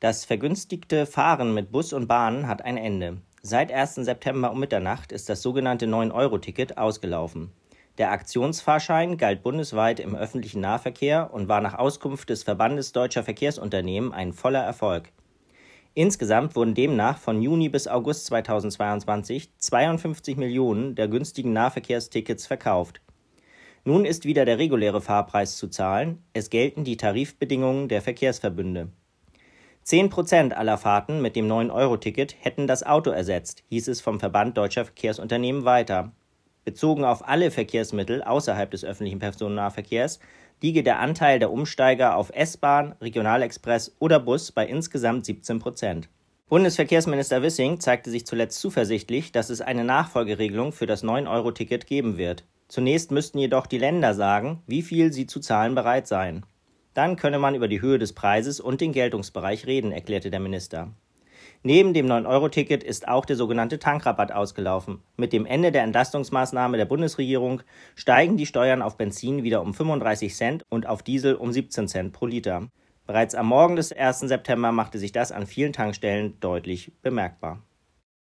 Das vergünstigte Fahren mit Bus und Bahn hat ein Ende. Seit 1. September um Mitternacht ist das sogenannte 9-Euro-Ticket ausgelaufen. Der Aktionsfahrschein galt bundesweit im öffentlichen Nahverkehr und war nach Auskunft des Verbandes deutscher Verkehrsunternehmen ein voller Erfolg. Insgesamt wurden demnach von Juni bis August 2022 52 Millionen der günstigen Nahverkehrstickets verkauft. Nun ist wieder der reguläre Fahrpreis zu zahlen, es gelten die Tarifbedingungen der Verkehrsverbünde. Zehn Prozent aller Fahrten mit dem 9-Euro-Ticket hätten das Auto ersetzt, hieß es vom Verband Deutscher Verkehrsunternehmen weiter. Bezogen auf alle Verkehrsmittel außerhalb des öffentlichen Personennahverkehrs liege der Anteil der Umsteiger auf S-Bahn, Regionalexpress oder Bus bei insgesamt 17 Prozent. Bundesverkehrsminister Wissing zeigte sich zuletzt zuversichtlich, dass es eine Nachfolgeregelung für das 9-Euro-Ticket geben wird. Zunächst müssten jedoch die Länder sagen, wie viel sie zu zahlen bereit seien. Dann könne man über die Höhe des Preises und den Geltungsbereich reden, erklärte der Minister. Neben dem 9-Euro-Ticket ist auch der sogenannte Tankrabatt ausgelaufen. Mit dem Ende der Entlastungsmaßnahme der Bundesregierung steigen die Steuern auf Benzin wieder um 35 Cent und auf Diesel um 17 Cent pro Liter. Bereits am Morgen des 1. September machte sich das an vielen Tankstellen deutlich bemerkbar.